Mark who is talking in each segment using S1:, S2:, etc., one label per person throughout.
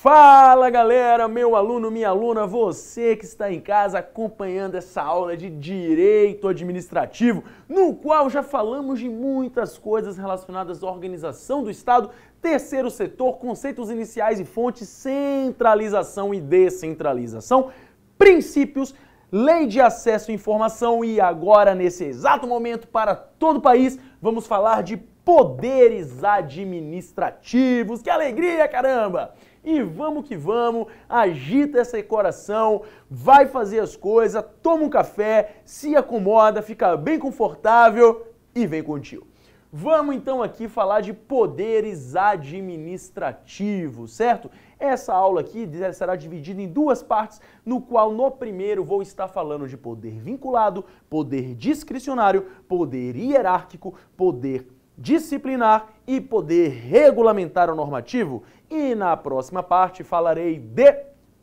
S1: Fala galera, meu aluno, minha aluna, você que está em casa acompanhando essa aula de direito administrativo, no qual já falamos de muitas coisas relacionadas à organização do Estado, terceiro setor, conceitos iniciais e fontes, centralização e descentralização, princípios, lei de acesso à informação e agora, nesse exato momento, para todo o país, vamos falar de poderes administrativos. Que alegria, caramba! E vamos que vamos, agita esse coração, vai fazer as coisas, toma um café, se acomoda, fica bem confortável e vem contigo. Vamos então aqui falar de poderes administrativos, certo? Essa aula aqui será dividida em duas partes, no qual no primeiro vou estar falando de poder vinculado, poder discricionário, poder hierárquico, poder disciplinar e poder regulamentar o normativo. E na próxima parte falarei de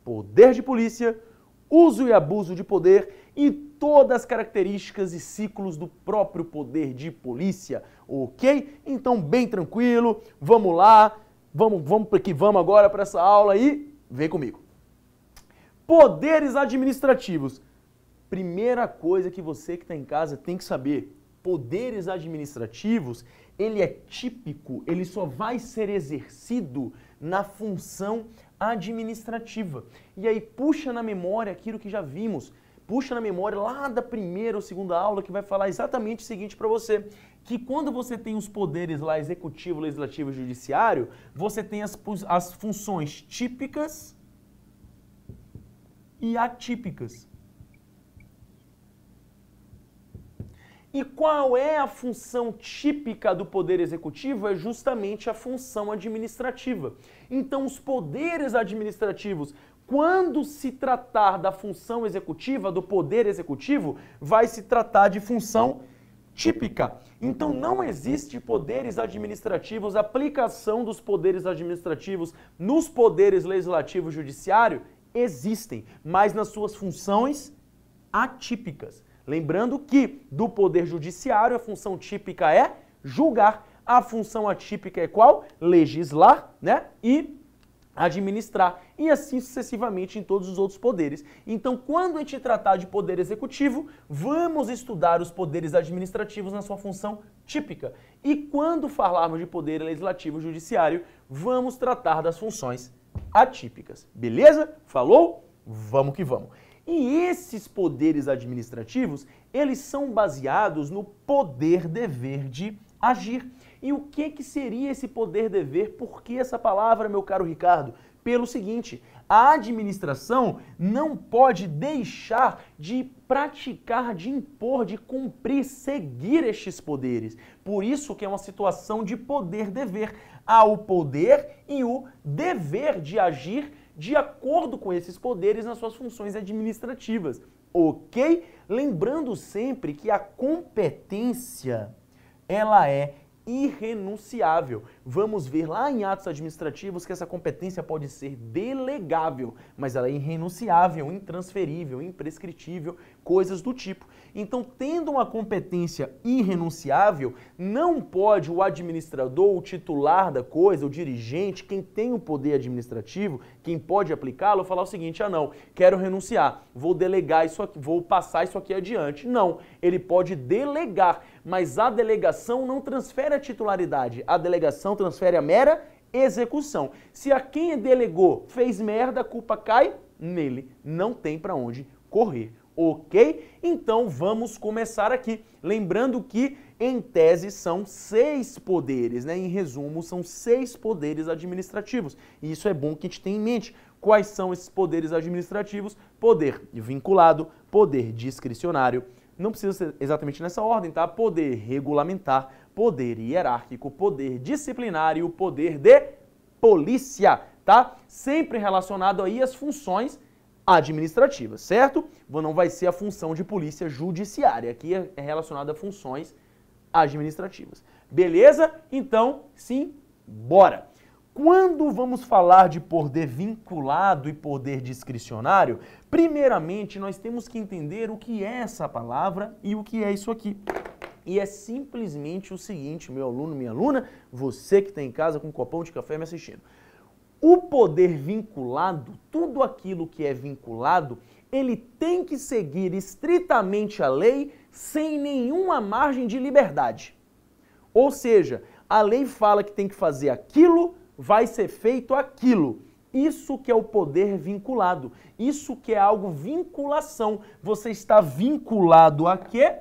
S1: poder de polícia, uso e abuso de poder e todas as características e ciclos do próprio poder de polícia, ok? Então, bem tranquilo, vamos lá, vamos, vamos que vamos agora para essa aula e vem comigo. Poderes administrativos. Primeira coisa que você que está em casa tem que saber: poderes administrativos ele é típico, ele só vai ser exercido na função administrativa. E aí puxa na memória aquilo que já vimos, puxa na memória lá da primeira ou segunda aula que vai falar exatamente o seguinte para você, que quando você tem os poderes lá executivo, legislativo e judiciário, você tem as, as funções típicas e atípicas. E qual é a função típica do poder executivo? É justamente a função administrativa. Então, os poderes administrativos, quando se tratar da função executiva, do poder executivo, vai se tratar de função típica. Então não existe poderes administrativos, aplicação dos poderes administrativos nos poderes legislativo e judiciário existem, mas nas suas funções atípicas. Lembrando que do Poder Judiciário a função típica é julgar, a função atípica é qual? Legislar, né? E administrar e assim sucessivamente em todos os outros poderes. Então, quando a gente tratar de poder executivo, vamos estudar os poderes administrativos na sua função típica. E quando falarmos de poder legislativo e judiciário, vamos tratar das funções atípicas. Beleza? Falou? Vamos que vamos. E esses poderes administrativos, eles são baseados no poder dever de agir. E o que que seria esse poder dever? Por que essa palavra, meu caro Ricardo? Pelo seguinte, a administração não pode deixar de praticar, de impor, de cumprir, seguir estes poderes. Por isso que é uma situação de poder dever. Há o poder e o dever de agir de acordo com esses poderes nas suas funções administrativas. Ok? Lembrando sempre que a competência ela é irrenunciável. Vamos ver lá em atos administrativos que essa competência pode ser delegável, mas ela é irrenunciável, intransferível, imprescritível, coisas do tipo. Então, tendo uma competência irrenunciável, não pode o administrador, o titular da coisa, o dirigente, quem tem o poder administrativo, quem pode aplicá-lo, falar o seguinte: ah, não, quero renunciar, vou delegar isso aqui, vou passar isso aqui adiante. Não, ele pode delegar mas a delegação não transfere a titularidade, a delegação transfere a mera execução. Se a quem delegou fez merda, a culpa cai nele, não tem para onde correr. Ok? Então vamos começar aqui. Lembrando que, em tese, são seis poderes, né? Em resumo, são seis poderes administrativos. E isso é bom que a gente tenha em mente. Quais são esses poderes administrativos? Poder vinculado, poder discricionário, não precisa ser exatamente nessa ordem, tá? Poder regulamentar, poder hierárquico, poder disciplinar e o poder de polícia, tá? Sempre relacionado aí às funções administrativas, certo? Não vai ser a função de polícia judiciária, aqui é, é relacionada a funções administrativas. Beleza? Então, sim, bora! Quando vamos falar de poder vinculado e poder discricionário, primeiramente nós temos que entender o que é essa palavra e o que é isso aqui. E é simplesmente o seguinte, meu aluno, minha aluna, você que está em casa com um copão de café me assistindo. O poder vinculado, tudo aquilo que é vinculado, ele tem que seguir estritamente a lei sem nenhuma margem de liberdade. Ou seja, a lei fala que tem que fazer aquilo, vai ser feito aquilo. Isso que é o poder vinculado. Isso que é algo vinculação. Você está vinculado a quê?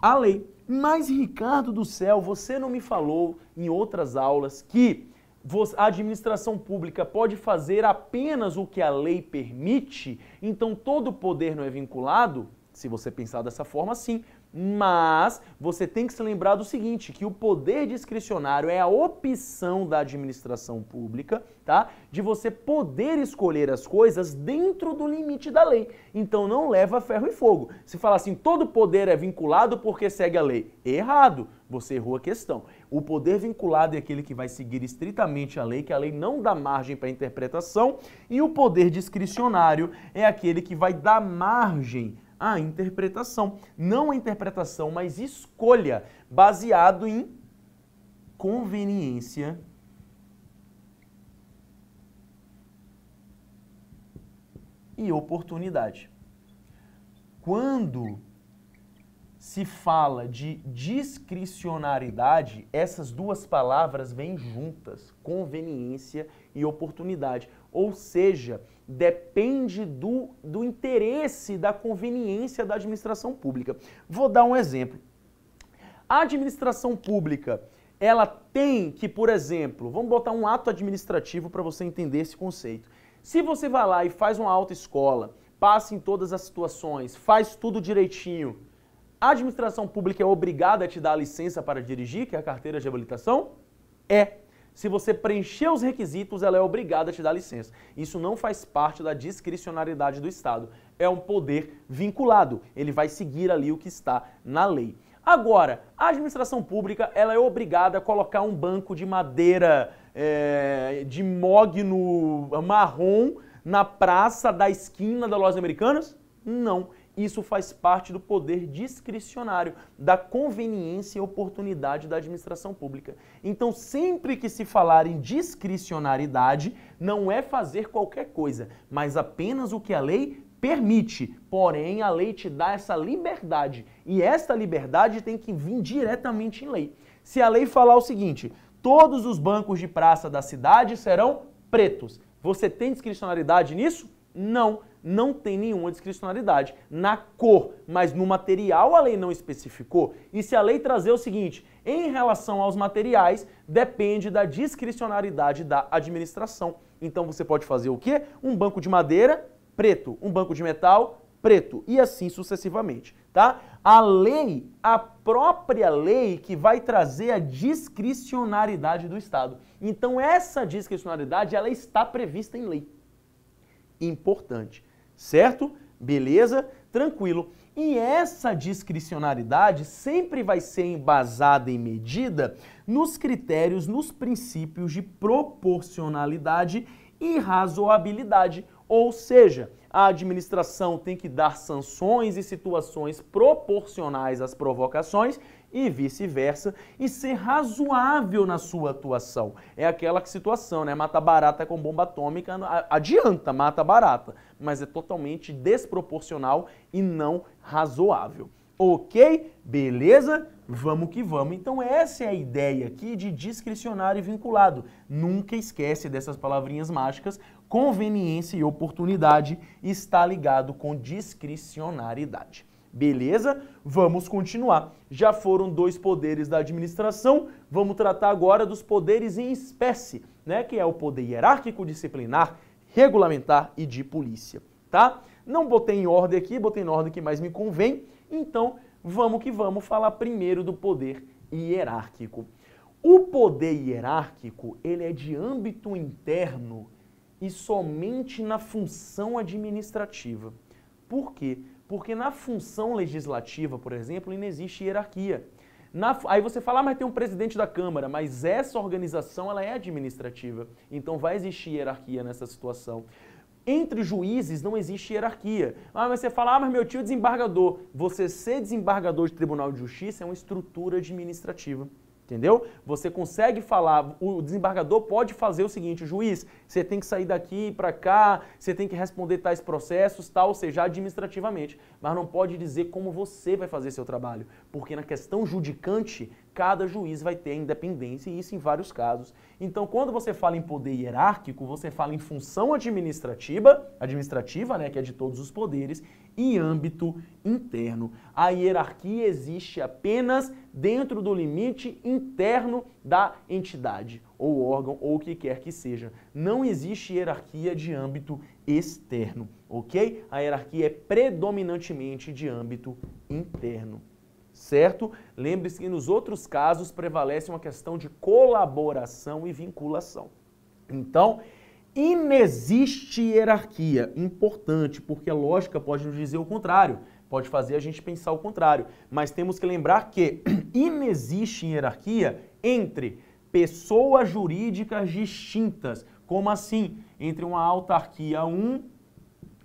S1: A lei. Mas, Ricardo do céu, você não me falou em outras aulas que a administração pública pode fazer apenas o que a lei permite? Então, todo poder não é vinculado? Se você pensar dessa forma, sim. Mas você tem que se lembrar do seguinte, que o poder discricionário é a opção da administração pública, tá? De você poder escolher as coisas dentro do limite da lei. Então não leva ferro e fogo. Se falar assim, todo poder é vinculado porque segue a lei, errado. Você errou a questão. O poder vinculado é aquele que vai seguir estritamente a lei, que a lei não dá margem para interpretação, e o poder discricionário é aquele que vai dar margem a interpretação. Não a interpretação, mas escolha, baseado em conveniência e oportunidade. Quando se fala de discricionariedade, essas duas palavras vêm juntas, conveniência e oportunidade. Ou seja, depende do, do interesse, da conveniência da administração pública. Vou dar um exemplo. A administração pública, ela tem que, por exemplo, vamos botar um ato administrativo para você entender esse conceito. Se você vai lá e faz uma autoescola, passa em todas as situações, faz tudo direitinho, a administração pública é obrigada a te dar a licença para dirigir, que é a carteira de habilitação? É se você preencher os requisitos, ela é obrigada a te dar licença. Isso não faz parte da discricionariedade do Estado. É um poder vinculado. Ele vai seguir ali o que está na lei. Agora, a administração pública ela é obrigada a colocar um banco de madeira é, de mogno marrom na praça da esquina da Lojas Americanas? Não. Isso faz parte do poder discricionário, da conveniência e oportunidade da administração pública. Então, sempre que se falar em discricionariedade, não é fazer qualquer coisa, mas apenas o que a lei permite. Porém, a lei te dá essa liberdade. E essa liberdade tem que vir diretamente em lei. Se a lei falar o seguinte: todos os bancos de praça da cidade serão pretos. Você tem discricionariedade nisso? Não não tem nenhuma discricionalidade. Na cor, mas no material a lei não especificou. E se a lei trazer o seguinte, em relação aos materiais, depende da discricionalidade da administração. Então você pode fazer o quê? Um banco de madeira, preto. Um banco de metal, preto. E assim sucessivamente, tá? A lei, a própria lei que vai trazer a discricionalidade do Estado. Então essa discricionalidade, ela está prevista em lei importante certo? Beleza? Tranquilo. E essa discricionariedade sempre vai ser embasada em medida nos critérios, nos princípios de proporcionalidade e razoabilidade. Ou seja, a administração tem que dar sanções e situações proporcionais às provocações e vice-versa, e ser razoável na sua atuação. É aquela situação, né? Mata barata com bomba atômica, adianta, mata barata, mas é totalmente desproporcional e não razoável. Ok? Beleza? Vamos que vamos. Então essa é a ideia aqui de discricionário e vinculado. Nunca esquece dessas palavrinhas mágicas. Conveniência e oportunidade está ligado com discricionariedade. Beleza? Vamos continuar. Já foram dois poderes da administração, vamos tratar agora dos poderes em espécie, né? Que é o poder hierárquico, disciplinar, regulamentar e de polícia, tá? Não botei em ordem aqui, botei em ordem que mais me convém, então vamos que vamos falar primeiro do poder hierárquico. O poder hierárquico, ele é de âmbito interno e somente na função administrativa. Por quê? Porque na função legislativa, por exemplo, não existe hierarquia. Na, aí você fala, ah, mas tem um presidente da Câmara, mas essa organização ela é administrativa, então vai existir hierarquia nessa situação. Entre juízes não existe hierarquia. Ah, mas você fala, ah, mas meu tio é desembargador. Você ser desembargador de tribunal de justiça é uma estrutura administrativa entendeu? Você consegue falar, o desembargador pode fazer o seguinte, juiz, você tem que sair daqui para cá, você tem que responder tais processos, tal, ou seja, administrativamente, mas não pode dizer como você vai fazer seu trabalho, porque na questão judicante, cada juiz vai ter independência, e isso em vários casos. Então, quando você fala em poder hierárquico, você fala em função administrativa, administrativa, né, que é de todos os poderes, e âmbito interno. A hierarquia existe apenas dentro do limite interno da entidade ou órgão ou o que quer que seja. Não existe hierarquia de âmbito externo, ok? A hierarquia é predominantemente de âmbito interno certo? Lembre-se que nos outros casos prevalece uma questão de colaboração e vinculação. Então, inexiste hierarquia, importante, porque a lógica pode nos dizer o contrário, pode fazer a gente pensar o contrário, mas temos que lembrar que inexiste hierarquia entre pessoas jurídicas distintas. Como assim? Entre uma autarquia 1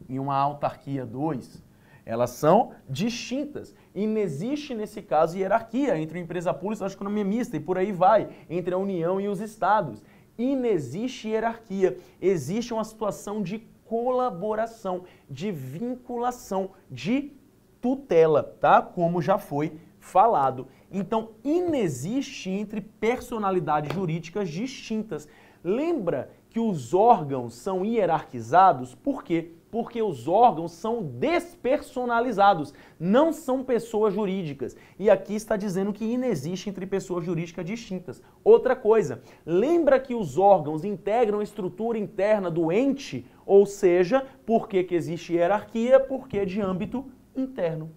S1: e uma autarquia 2. Elas são distintas. Inexiste nesse caso, hierarquia entre uma empresa pública e uma economia mista, e por aí vai, entre a União e os Estados. Inexiste hierarquia. Existe uma situação de colaboração, de vinculação, de tutela, tá? Como já foi falado. Então, inexiste entre personalidades jurídicas distintas. Lembra que os órgãos são hierarquizados por quê? Porque os órgãos são despersonalizados, não são pessoas jurídicas. E aqui está dizendo que inexiste entre pessoas jurídicas distintas. Outra coisa, lembra que os órgãos integram a estrutura interna do ente, ou seja, por que, que existe hierarquia? Porque é de âmbito interno.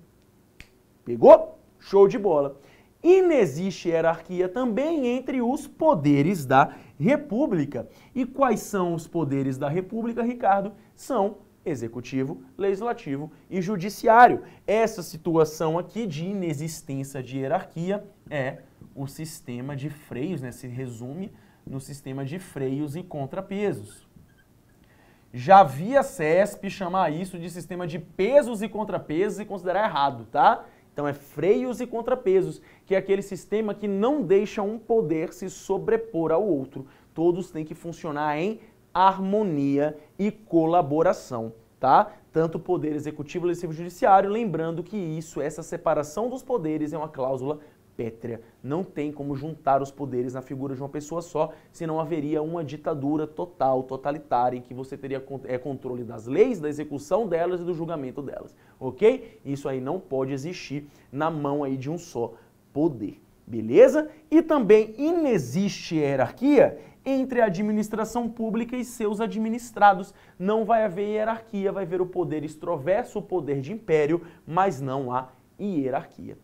S1: Pegou? Show de bola. Inexiste hierarquia também entre os poderes da República. E quais são os poderes da República, Ricardo? São executivo, legislativo e judiciário. Essa situação aqui de inexistência de hierarquia é o sistema de freios, né? se resume no sistema de freios e contrapesos. Já vi a CESP chamar isso de sistema de pesos e contrapesos e considerar errado, tá? Então é freios e contrapesos, que é aquele sistema que não deixa um poder se sobrepor ao outro. Todos têm que funcionar em harmonia e colaboração, tá? Tanto poder executivo, legislativo e judiciário, lembrando que isso, essa separação dos poderes é uma cláusula pétrea. Não tem como juntar os poderes na figura de uma pessoa só, senão haveria uma ditadura total, totalitária, em que você teria é, controle das leis, da execução delas e do julgamento delas, ok? Isso aí não pode existir na mão aí de um só poder, beleza? E também inexiste hierarquia entre a administração pública e seus administrados. Não vai haver hierarquia, vai haver o poder extroverso, o poder de império, mas não há hierarquia.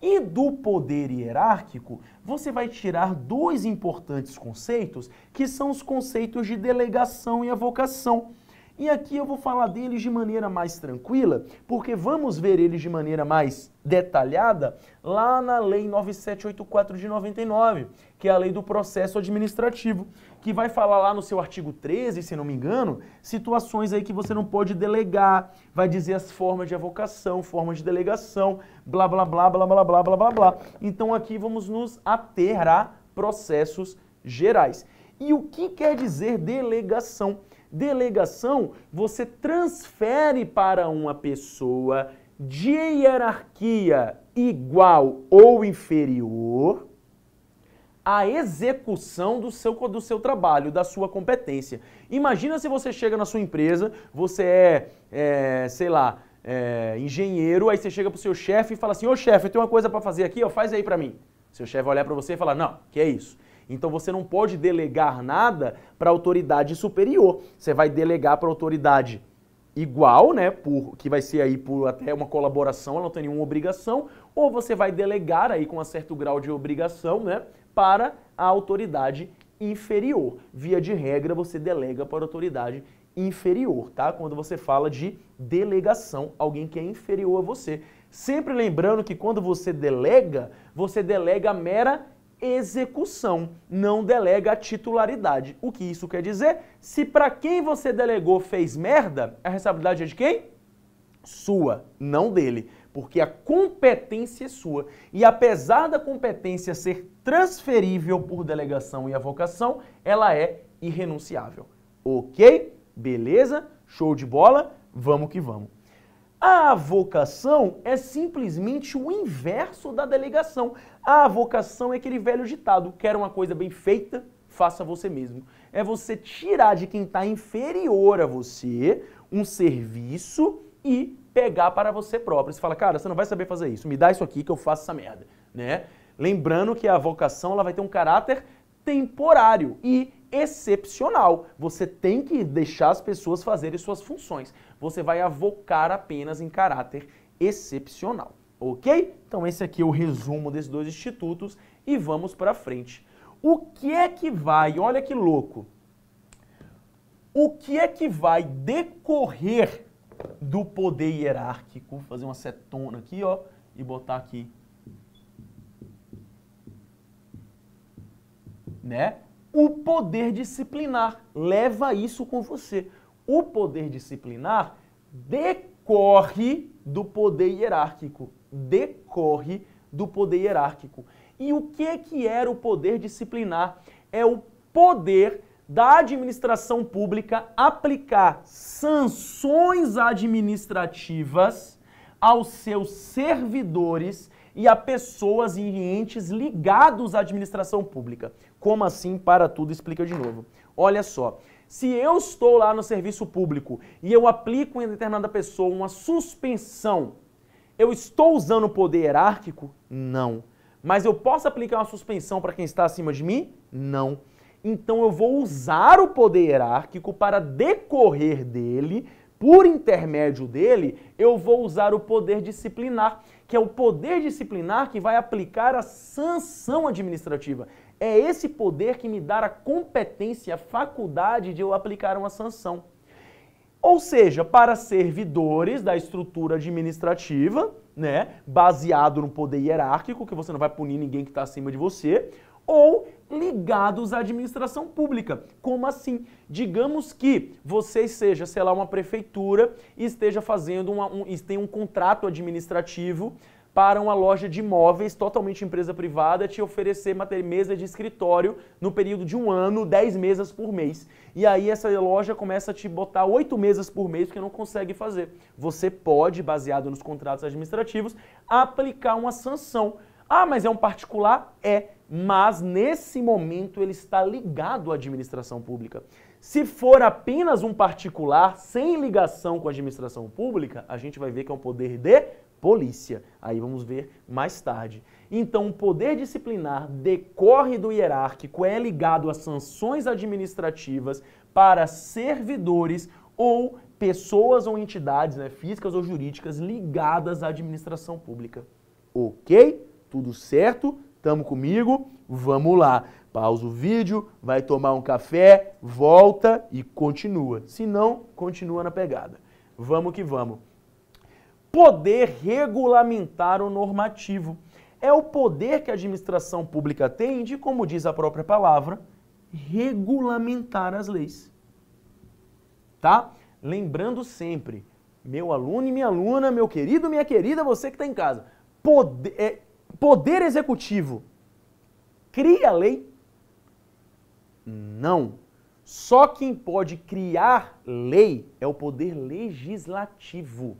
S1: E do poder hierárquico, você vai tirar dois importantes conceitos, que são os conceitos de delegação e avocação. E aqui eu vou falar deles de maneira mais tranquila, porque vamos ver eles de maneira mais detalhada lá na Lei 9784 de 99, que é a lei do processo administrativo, que vai falar lá no seu artigo 13, se não me engano, situações aí que você não pode delegar, vai dizer as formas de avocação, formas de delegação, blá blá blá blá blá blá blá blá blá. Então aqui vamos nos ater a processos gerais. E o que quer dizer delegação? Delegação, você transfere para uma pessoa de hierarquia igual ou inferior a execução do seu, do seu trabalho, da sua competência. Imagina se você chega na sua empresa, você é, é sei lá, é, engenheiro, aí você chega pro seu chefe e fala assim, ô chefe, eu tenho uma coisa para fazer aqui, ó, faz aí para mim. Seu chefe vai olhar para você e falar, não, que é isso. Então você não pode delegar nada para autoridade superior. Você vai delegar para autoridade igual, né, por, que vai ser aí por até uma colaboração, ela não tem nenhuma obrigação, ou você vai delegar aí com um certo grau de obrigação, né, para a autoridade inferior. Via de regra, você delega para a autoridade inferior, tá? Quando você fala de delegação, alguém que é inferior a você. Sempre lembrando que quando você delega, você delega a mera execução, não delega a titularidade. O que isso quer dizer? Se para quem você delegou fez merda, a responsabilidade é de quem? Sua, não dele porque a competência é sua. E apesar da competência ser transferível por delegação e avocação, ela é irrenunciável. Ok? Beleza? Show de bola? Vamos que vamos. A vocação é simplesmente o inverso da delegação. A vocação é aquele velho ditado: quer uma coisa bem feita, faça você mesmo. É você tirar de quem está inferior a você um serviço e pegar para você próprio. Você fala, cara, você não vai saber fazer isso, me dá isso aqui que eu faço essa merda, né? Lembrando que a vocação ela vai ter um caráter temporário e excepcional. Você tem que deixar as pessoas fazerem suas funções. Você vai avocar apenas em caráter excepcional, ok? Então esse aqui é o resumo desses dois institutos e vamos para frente. O que é que vai, olha que louco, o que é que vai decorrer do poder hierárquico, fazer uma setona aqui, ó, e botar aqui. Né? O poder disciplinar. Leva isso com você. O poder disciplinar decorre do poder hierárquico. Decorre do poder hierárquico. E o que, é que era o poder disciplinar? É o poder da administração pública aplicar sanções administrativas aos seus servidores e a pessoas e entes ligados à administração pública. Como assim? Para tudo, explica de novo. Olha só, se eu estou lá no serviço público e eu aplico em determinada pessoa uma suspensão, eu estou usando o poder hierárquico? Não. Mas eu posso aplicar uma suspensão para quem está acima de mim? Não. Então eu vou usar o poder hierárquico para decorrer dele, por intermédio dele, eu vou usar o poder disciplinar, que é o poder disciplinar que vai aplicar a sanção administrativa. É esse poder que me dá a competência, a faculdade de eu aplicar uma sanção. Ou seja, para servidores da estrutura administrativa, né, baseado no poder hierárquico, que você não vai punir ninguém que está acima de você, ou ligados à administração pública. Como assim? Digamos que você seja, sei lá, uma prefeitura e esteja fazendo uma, um, tem um contrato administrativo para uma loja de imóveis totalmente empresa privada te oferecer mesa de escritório no período de um ano, 10 mesas por mês. E aí essa loja começa a te botar 8 mesas por mês porque não consegue fazer. Você pode, baseado nos contratos administrativos, aplicar uma sanção. Ah, mas é um particular? É mas nesse momento ele está ligado à administração pública. Se for apenas um particular sem ligação com a administração pública, a gente vai ver que é um poder de polícia. Aí vamos ver mais tarde. Então, o poder disciplinar decorre do hierárquico, é ligado a sanções administrativas para servidores ou pessoas ou entidades né, físicas ou jurídicas ligadas à administração pública. Ok? Tudo certo? Tamo comigo? Vamos lá. Pausa o vídeo, vai tomar um café, volta e continua. Se não, continua na pegada. Vamos que vamos. Poder regulamentar o normativo é o poder que a administração pública tem de, como diz a própria palavra, regulamentar as leis. Tá? Lembrando sempre, meu aluno e minha aluna, meu querido, minha querida, você que está em casa, poder, é, poder executivo cria lei? Não. Só quem pode criar lei é o poder legislativo.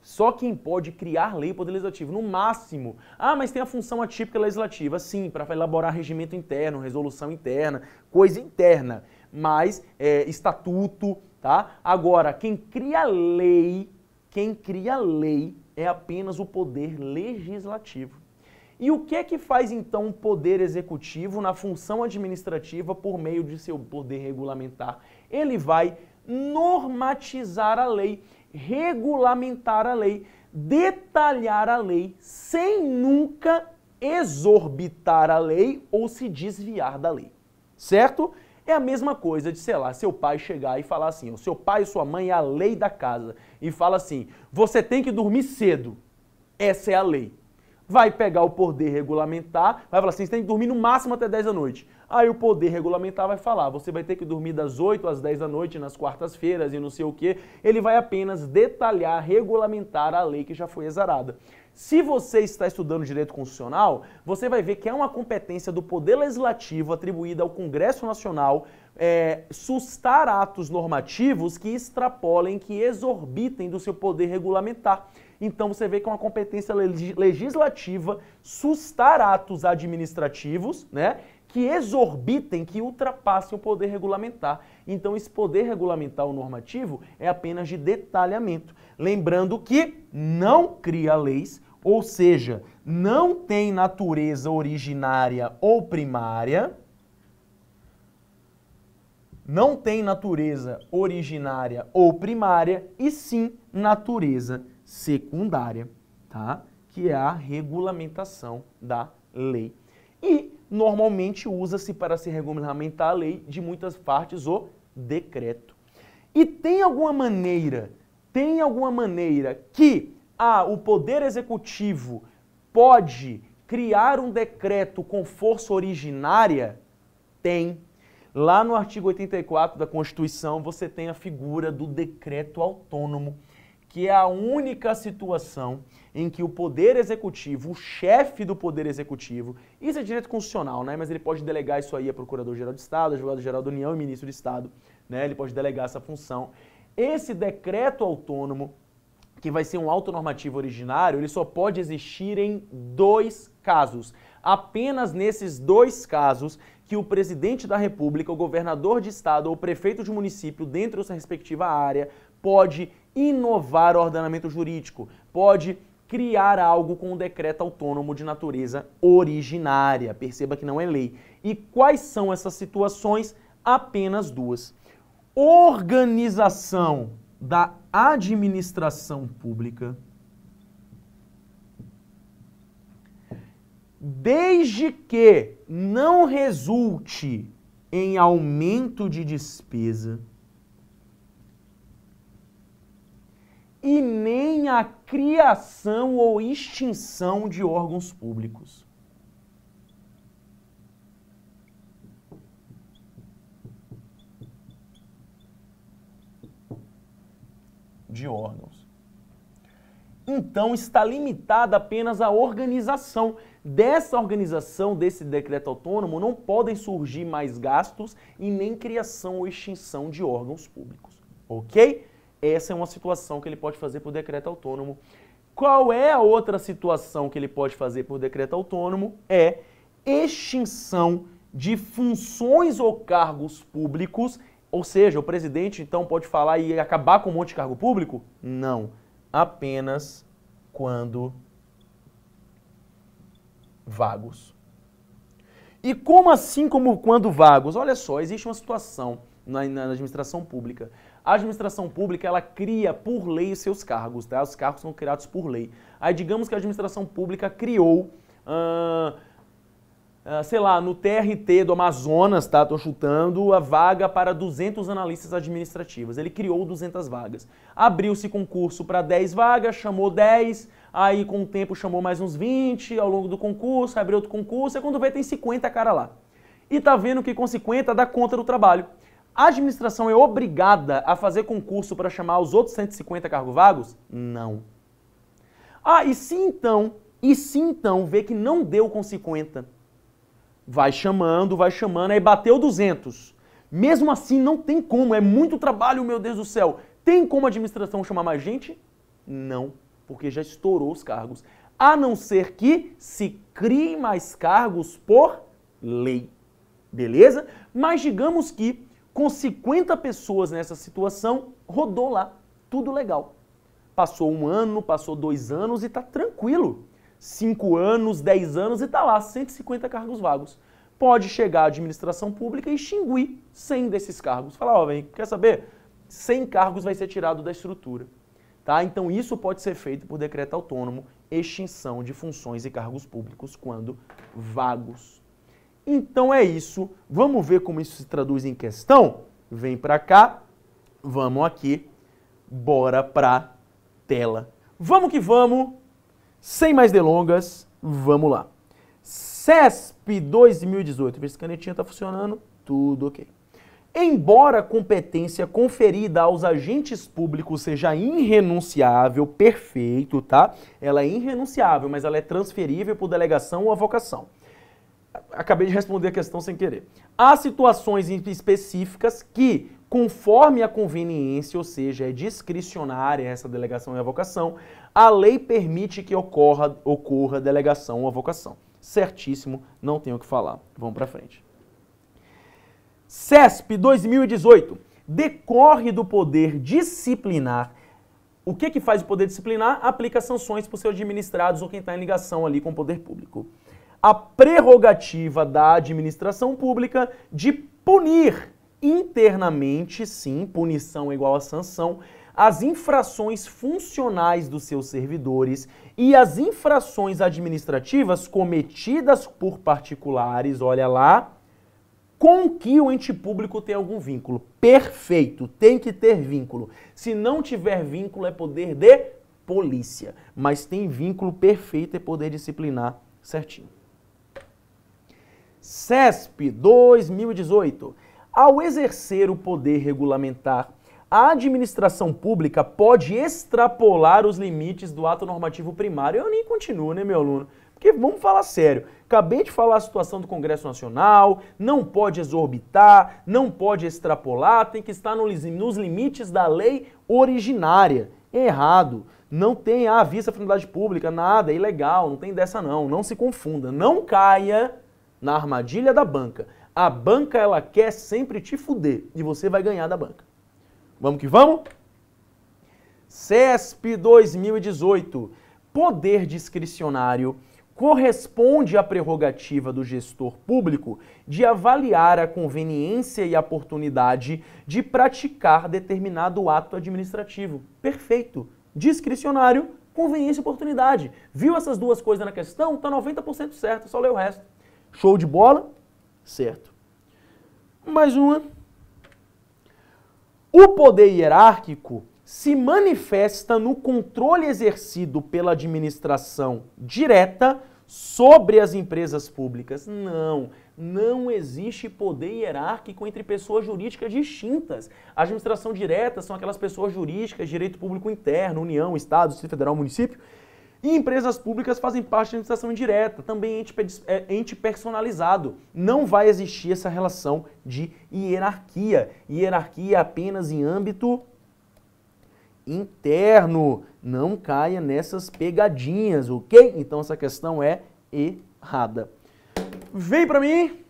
S1: Só quem pode criar lei é o poder legislativo. No máximo. Ah, mas tem a função atípica legislativa, sim, para elaborar regimento interno, resolução interna, coisa interna. Mas é, estatuto, tá? Agora, quem cria lei, quem cria lei é apenas o poder legislativo. E o que é que faz então o poder executivo na função administrativa por meio de seu poder regulamentar? Ele vai normatizar a lei, regulamentar a lei, detalhar a lei sem nunca exorbitar a lei ou se desviar da lei. Certo? É a mesma coisa de, sei lá, seu pai chegar e falar assim, o seu pai e sua mãe é a lei da casa, e fala assim, você tem que dormir cedo, essa é a lei vai pegar o poder regulamentar, vai falar assim, você tem que dormir no máximo até 10 da noite. Aí o poder regulamentar vai falar, você vai ter que dormir das 8 às 10 da noite, nas quartas-feiras e não sei o quê. Ele vai apenas detalhar, regulamentar a lei que já foi exarada. Se você está estudando direito constitucional, você vai ver que é uma competência do Poder Legislativo atribuída ao Congresso Nacional é, sustar atos normativos que extrapolem, que exorbitem do seu poder regulamentar. Então você vê que é uma competência legislativa sustar atos administrativos, né? Que exorbitem, que ultrapassem o poder regulamentar. Então, esse poder regulamentar ou normativo é apenas de detalhamento. Lembrando que não cria leis, ou seja, não tem natureza originária ou primária, não tem natureza originária ou primária, e sim natureza secundária, tá? que é a regulamentação da lei. E normalmente usa-se para se regulamentar a lei de muitas partes o decreto. E tem alguma maneira, tem alguma maneira que ah, o poder executivo pode criar um decreto com força originária? Tem. Lá no artigo 84 da Constituição, você tem a figura do decreto autônomo, que é a única situação em que o poder executivo, o chefe do poder executivo, isso é direito constitucional, né? Mas ele pode delegar isso aí a Procurador-Geral de Estado, Advogado-Geral da União e Ministro de Estado, né? Ele pode delegar essa função. Esse decreto autônomo, que vai ser um autonormativo originário, ele só pode existir em dois casos. Apenas nesses dois casos que o presidente da República, o governador de estado ou o prefeito de município, dentro dessa respectiva área, pode inovar o ordenamento jurídico, pode criar algo com um decreto autônomo de natureza originária. Perceba que não é lei. E quais são essas situações? Apenas duas. Organização da administração pública, desde que não resulte em aumento de despesa. e nem a criação ou extinção de órgãos públicos. De órgãos. Então está limitada apenas à organização. Dessa organização, desse decreto autônomo, não podem surgir mais gastos e nem criação ou extinção de órgãos públicos. Ok? Essa é uma situação que ele pode fazer por decreto autônomo. Qual é a outra situação que ele pode fazer por decreto autônomo? É extinção de funções ou cargos públicos, ou seja, o presidente então pode falar e acabar com um monte de cargo público? Não, apenas quando vagos. E como assim como quando vagos? Olha só, existe uma situação na, na administração pública. A administração pública, ela cria por lei os seus cargos, tá? Os cargos são criados por lei. Aí digamos que a administração pública criou, ah, ah, sei lá, no TRT do Amazonas, tá? Tô chutando, a vaga para 200 analistas administrativos. Ele criou 200 vagas. Abriu-se concurso para 10 vagas, chamou 10, aí com o tempo chamou mais uns 20 ao longo do concurso, abriu outro concurso, e quando vê tem 50 cara lá. E tá vendo que com 50 dá conta do trabalho. A administração é obrigada a fazer concurso para chamar os outros 150 cargos vagos? Não. Ah, e se então, e se então ver que não deu com 50? Vai chamando, vai chamando, aí bateu 200. Mesmo assim, não tem como, é muito trabalho, meu Deus do céu. Tem como a administração chamar mais gente? Não, porque já estourou os cargos. A não ser que se criem mais cargos por lei. Beleza? Mas digamos que com 50 pessoas nessa situação, rodou lá, tudo legal. Passou um ano, passou dois anos e tá tranquilo. Cinco anos, dez anos e tá lá, 150 cargos vagos. Pode chegar a administração pública e extinguir 100 desses cargos. Falar, ó, oh, vem, quer saber? 100 cargos vai ser tirado da estrutura. Tá? Então isso pode ser feito por decreto autônomo, extinção de funções e cargos públicos quando vagos. Então é isso. Vamos ver como isso se traduz em questão? Vem para cá. Vamos aqui. Bora pra tela. Vamos que vamos. Sem mais delongas, vamos lá. CESP 2018. Vê se a canetinha tá funcionando. Tudo ok. Embora a competência conferida aos agentes públicos seja irrenunciável, perfeito, tá? Ela é irrenunciável, mas ela é transferível por delegação ou avocação acabei de responder a questão sem querer. Há situações específicas que, conforme a conveniência, ou seja, é discricionária essa delegação e avocação, a lei permite que ocorra, ocorra delegação ou avocação. Certíssimo, não tenho o que falar. Vamos para frente. CESP 2018 decorre do poder disciplinar. O que, que faz o poder disciplinar? Aplica sanções para os seus administrados ou quem está em ligação ali com o poder público a prerrogativa da administração pública de punir internamente, sim, punição igual a sanção, as infrações funcionais dos seus servidores e as infrações administrativas cometidas por particulares, olha lá, com que o ente público tem algum vínculo. Perfeito, tem que ter vínculo. Se não tiver vínculo, é poder de polícia. Mas tem vínculo perfeito, é poder disciplinar certinho. CESP 2018. Ao exercer o poder regulamentar, a administração pública pode extrapolar os limites do ato normativo primário. Eu nem continuo, né, meu aluno? Porque vamos falar sério. Acabei de falar a situação do Congresso Nacional, não pode exorbitar, não pode extrapolar, tem que estar nos limites da lei originária. Errado. Não tem, ah, vista a finalidade pública, nada, é ilegal, não tem dessa não. Não se confunda, não caia na armadilha da banca. A banca ela quer sempre te fuder e você vai ganhar da banca. Vamos que vamos? CESP 2018. Poder discricionário corresponde à prerrogativa do gestor público de avaliar a conveniência e a oportunidade de praticar determinado ato administrativo. Perfeito. Discricionário, conveniência e oportunidade. Viu essas duas coisas na questão? Tá 90% certo, só lê o resto. Show de bola? Certo. Mais uma. O poder hierárquico se manifesta no controle exercido pela administração direta sobre as empresas públicas. Não, não existe poder hierárquico entre pessoas jurídicas distintas. A administração direta são aquelas pessoas jurídicas, direito público interno, União, Estado, Distrito Federal, município, e empresas públicas fazem parte da administração indireta, também ente, é, ente personalizado. Não vai existir essa relação de hierarquia. Hierarquia apenas em âmbito interno. Não caia nessas pegadinhas, ok? Então essa questão é errada. Vem para mim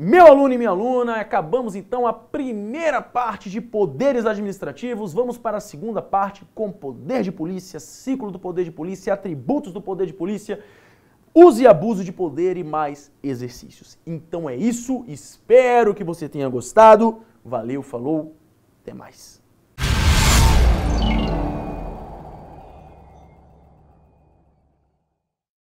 S1: meu aluno e minha aluna, acabamos então a primeira parte de poderes administrativos. Vamos para a segunda parte com poder de polícia, ciclo do poder de polícia, atributos do poder de polícia, uso e abuso de poder e mais exercícios. Então é isso, espero que você tenha gostado. Valeu, falou, até mais.